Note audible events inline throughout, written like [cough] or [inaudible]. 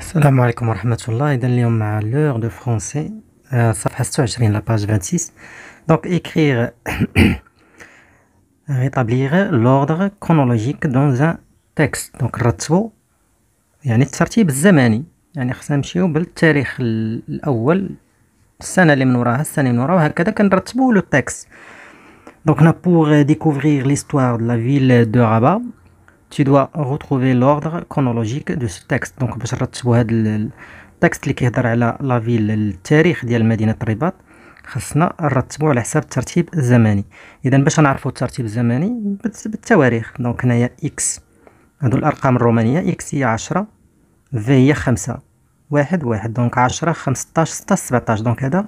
Salam alaikum wa rahmatullahi wa barah, l'heure de français. Saf euh, hashtag, je viens de la page 26. Donc, écrire, [coughs] rétablir l'ordre chronologique dans un texte. Donc, ratzbo, il y a une sortie de zamani. Il y a une sortie de la terre, l'oual, le texte. Donc, pour euh, découvrir l'histoire de la ville de Rabat. تيدوا غوتروفي لوردر كونولوجيك دو سو تيكست دونك باش رتبوا هذا التكست اللي كيهضر على لا فيل التاريخ ديال مدينه الرباط خصنا نرتبوا على حساب الترتيب الزمني اذا باش نعرفوا الترتيب الزمني بالتواريخ دونك هنايا اكس هادو الارقام الرومانيه اكس هي 10 في هي 5 واحد واحد دونك 10 15 6 17 دونك هذا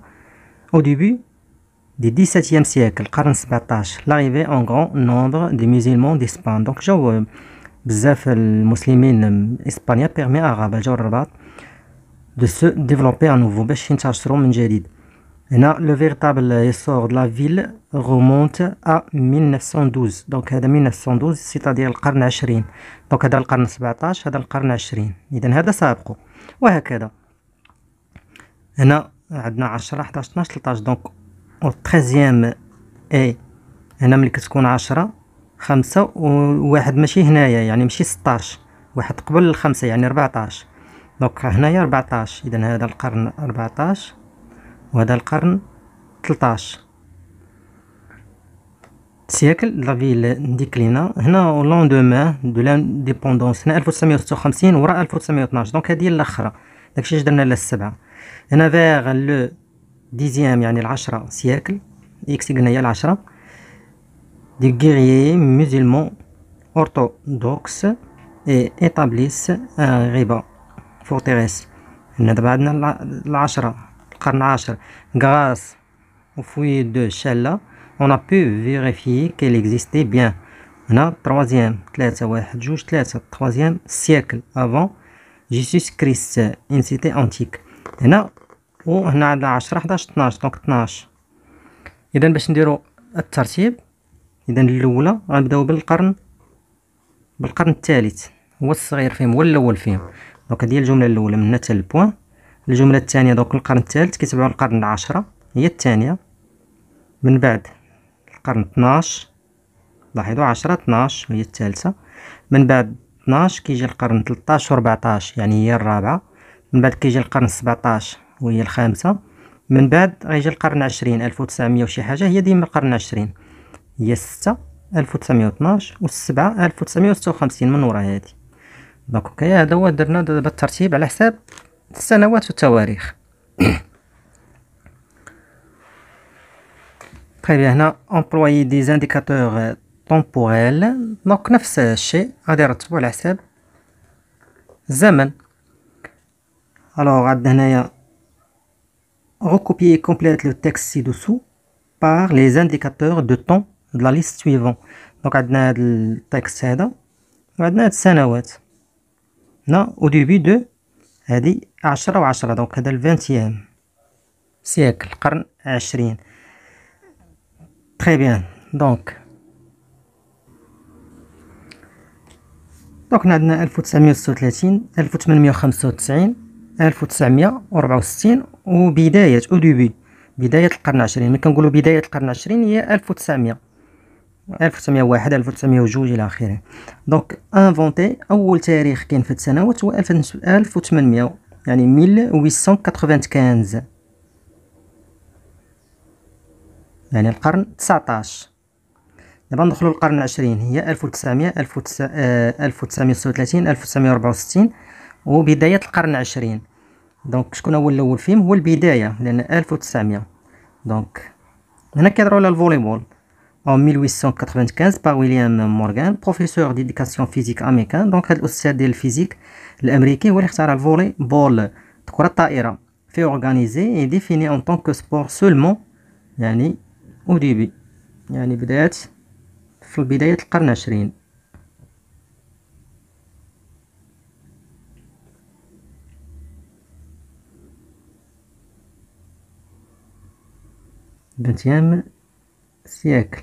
او ديبي دي 17 سيكل XVIIe 17 47, اون غون نومبر دي des دي سبان دونك je بزاف المسلمين اسبانيا بيرمي اغاب جاو الرباط دو سو ديفلوبي ان نوفو باش ينتشروا من جديد هنا لو فيرتابل يسور دو لا فيل رومونت ا 1912 دونك هذا 1912 سيتادير القرن 20 دونك هذا القرن 17 هذا القرن 20 اذا هذا سابقه وهكذا هنا عندنا 10 11 12 13 دونك او 13 اي هنا ملي كتكون 10 خمسة وواحد ماشي هنايا يعني ماشي ستاش واحد قبل الخمسة يعني ربعتاش دونك هنايا ربعتاش إذا هذا القرن ربعتاش وهذا القرن تلتاش سيكل لا فيل ديكلينا هنا او لوندومان دو لانديبوندونس هنا ألف وتسعمية 1956 وراء 1912 دونك هي اللخرة داكشي اش درنا السبعة هنا فيغ لو ديزيام يعني العشرة سيكل اكس قلنا هي العشرة des guerriers musulmans orthodoxes et établissent un riba forteresse. Grâce au fouilles de Shella, on a pu vérifier qu'elle existait bien. On a troisième, troisième siècle avant Jésus-Christ, une cité antique. On a le 10 11 12 donc, اذا الاولى غنبداو بالقرن بالقرن الثالث هو الصغير فيهم هو الاول فيهم دونك هذه الجمله الاولى من هنا حتى البوان الجمله الثانيه دونك القرن الثالث كيتبعوا القرن العاشرة هي الثانيه من بعد القرن 12 لاحظوا 10 12 هي الثالثه من بعد 12 كيجي القرن 13 و14 يعني هي الرابعه من بعد كيجي القرن 17 وهي الخامسه من بعد غيجي القرن 20 1900 وشي حاجه هي ديما القرن 20 هي ستة ألف وتسعمية وطناش والسبعة ألف وتسعمية وستة وخمسين من ورا هادي دونك هكايا هذا هو درنا دابا الترتيب على حساب السنوات والتواريخ تخي بيان هنا امبلوي دي زانديكاتور طومبوريل دونك نفس الشيء غادي نرتبو على حساب الزمن الوغ عندنا هنايا recopier complète le texte ci-dessous par les indicateurs de temps لا ليست سويفون دونك عندنا هذا التكست هذا وعندنا هاد السنوات هنا او ديبي دو هادي 10 و10 دونك هذا ال 20 سيكل القرن 20 تري بيان دونك دونك عندنا 1936 1895 1964 وبدايه او ديبي بدايه القرن العشرين ملي كنقولوا بدايه القرن العشرين هي 1900 1901 1902 الى اخره دونك انفونتي اول تاريخ كاين في السنوات هو 1800 يعني 1895 يعني القرن 19 دابا ندخلوا للقرن العشرين هي 1900 1930 1964 وبداية القرن العشرين دونك شكون هو الأول فيهم هو البداية لأن 1900 دونك هنا كيهضروا على الفوليبول en 1895 par William Morgan, professeur d'éducation physique américain, donc c'est l'Océan le physique américain, où il a ball, fait organisé et défini en tant que sport seulement au début. يعني بدأت في القرن siècle.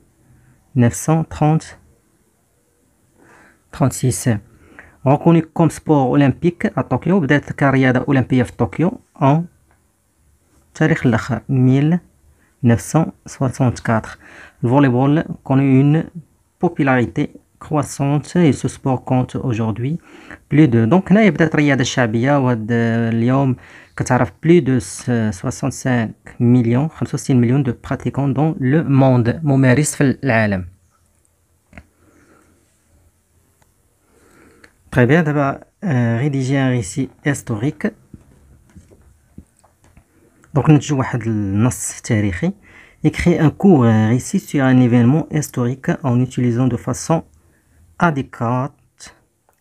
1936 reconnu comme sport olympique à Tokyo d'être carrière Olympique à Tokyo en 1964 le volleyball connaît une popularité croissante et ce sport compte aujourd'hui plus de 65 euh, millions 65 pratiquants dans le monde. Très bien, d'abord, euh, rédiger un récit historique. Donc, nous avons un écrit un court euh, récit sur un événement historique en utilisant de façon adéquate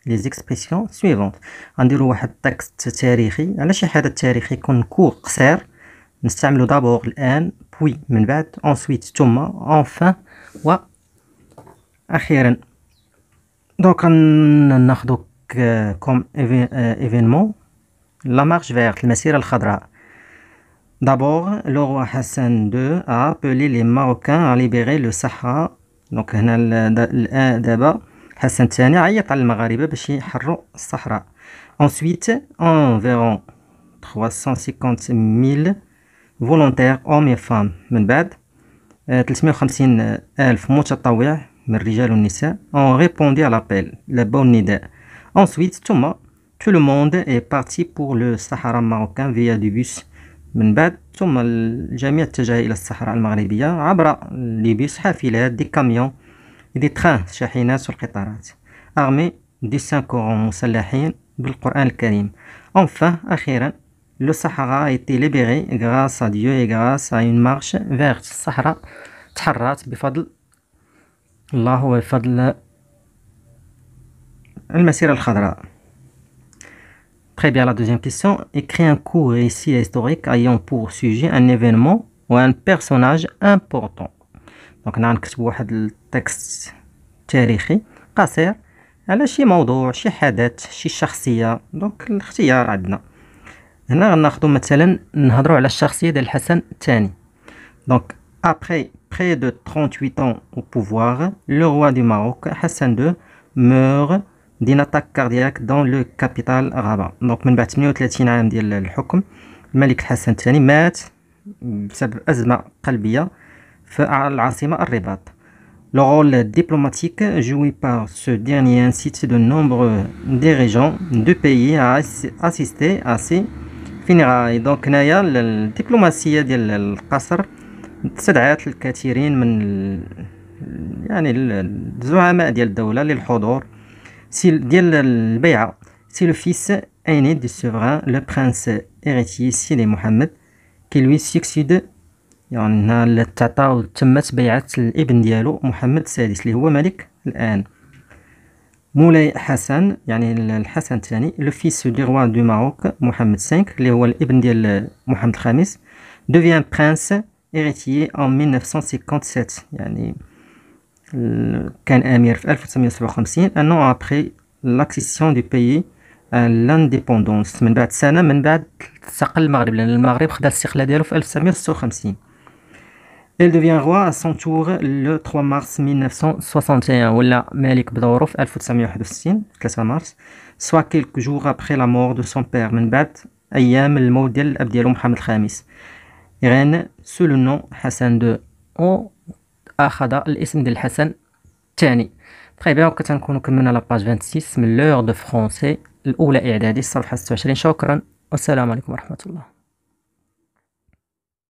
les expressions suivantes. On dit le texte historique, Alors, si le tarihi est court, clair, nous utilisons d'abord le puis min بعد, ensuite enfin ou finalement. Donc, on prend comme événement la marche vers le Messire al khadra D'abord, le roi Hassan II a appelé les Marocains à libérer le Sahara. Donc, on a d'abord حسن الثاني عيط على المغاربه باش يحروا الصحراء ensuite environ 350000 فولونتير اوم فام من بعد 350 الف متطوع من الرجال والنساء اون ريبوندي على لابيل لابون النداء اونسويت ثم tout le monde est parti pour le Sahara marocain via du bus من بعد ثم الجميع اتجه الى الصحراء المغربيه عبر لي بيس حافلات دي كاميون إذ تخاث armés القطارات أغمي دي Moussalahin du Coran Karim. Enfin, le Sahara a été libéré grâce à Dieu et grâce à une marche vers le Sahara تحررت بفضل الله وفضل المسيرة الخضراء Très bien, la deuxième question. Écris un court récit historique ayant pour sujet un événement ou un personnage important. دونك انا نعم، نكتبوا واحد التكست تاريخي قصير على شي موضوع شي حدث شي شخصيه دونك الاختيار عندنا هنا غناخذ مثلا نهضروا على الشخصيه ديال الحسن الثاني دونك ابري بري دو 38 ans au pouvoir le roi du Maroc Hassan II meurt d'une attaque cardiaque dans le capital Rabat donc من بعد 38 عام ديال الحكم الملك الحسن الثاني مات بسبب ازمه قلبيه Le rôle diplomatique joué par ce dernier incite de nombreux dirigeants de pays à assister à ces funérailles. Donc, la diplomatie de la diplomatie de يعني الزعماء ديال aîné du souverain, le prince héritier Sidi Mohammed, qui lui succède يعني النهار اللي تمت بيعة الابن ديالو محمد السادس اللي هو ملك الآن مولاي حسن يعني الحسن الثاني لو فيس دي روا دو ماروك محمد 5 اللي هو الابن ديال محمد الخامس دوفيان برانس héritier ان 1957 يعني كان امير في 1957 انو ابري لاكسيسيون دو بيي لانديبوندونس من بعد سنه من بعد استقل المغرب لان المغرب خدا الاستقلال ديالو في 1956 Elle devient roi à son tour le 3 mars 1961, mars, soit quelques jours après la mort de son père, Menbat, Ayam el Maudel Abdel Mohamed Khamis. Irène, sous le nom Hassan II, ou Akhada l'ism de Hassan Tani. Très bien, on continue à la page 26, l'heure de français, l'oula et l'adadis, 26. assalamu alaikum wa rahmatullah.